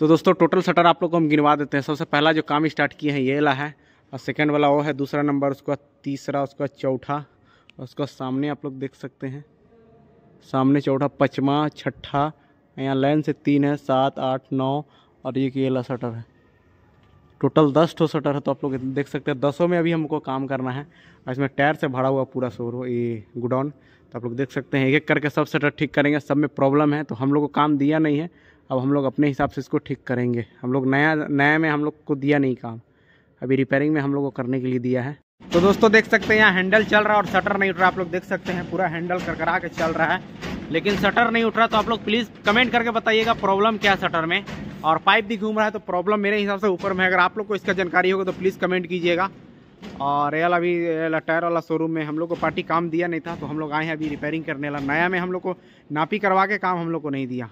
तो दोस्तों total shutter आप लोग को हम गिनवा देते हैं सबसे पहला जो काम स्टार्ट किए हैं ये वाला है और सेकेंड वाला वो है दूसरा नंबर उसका तीसरा उसका चौथा और उसका सामने आप लोग देख सकते हैं सामने चौथा पचमा छठा यहाँ लाइन से तीन है सात आठ नौ और ये ये वाला शटर है टोटल दस ठो शटर है तो आप लोग देख सकते हैं दसों में अभी हमको काम करना है और इसमें टायर से भरा हुआ पूरा शोर ये गुडाउन तो आप लोग देख सकते हैं एक एक करके सब शटर ठीक करेंगे सब में प्रॉब्लम है तो हम लोग को काम दिया नहीं है अब हम लोग अपने हिसाब से इसको ठीक करेंगे हम लोग नया नया में हम लोग को दिया नहीं काम अभी रिपेयरिंग में हम लोग को करने के लिए दिया है तो दोस्तों देख सकते हैं यहाँ हैंडल चल रहा है और शटर नहीं उठ रहा आप लोग देख सकते हैं पूरा हैंडल कर करा के चल रहा है लेकिन शटर नहीं उठ रहा तो आप लोग प्लीज़ कमेंट करके बताइएगा प्रॉब्लम क्या है शटर में और पाइप भी घूम रहा है तो प्रॉब्लम मेरे हिसाब से ऊपर में अगर आप लोग को इसका जानकारी होगा तो प्लीज़ कमेंट कीजिएगा और रेल अभी टायर वाला शोरूम में हम लोग को पार्टी काम दिया नहीं था तो हम लोग आए हैं अभी रिपेयरिंग करने वाला नया में हम लोग को नापी करवा के काम हम लोग को नहीं दिया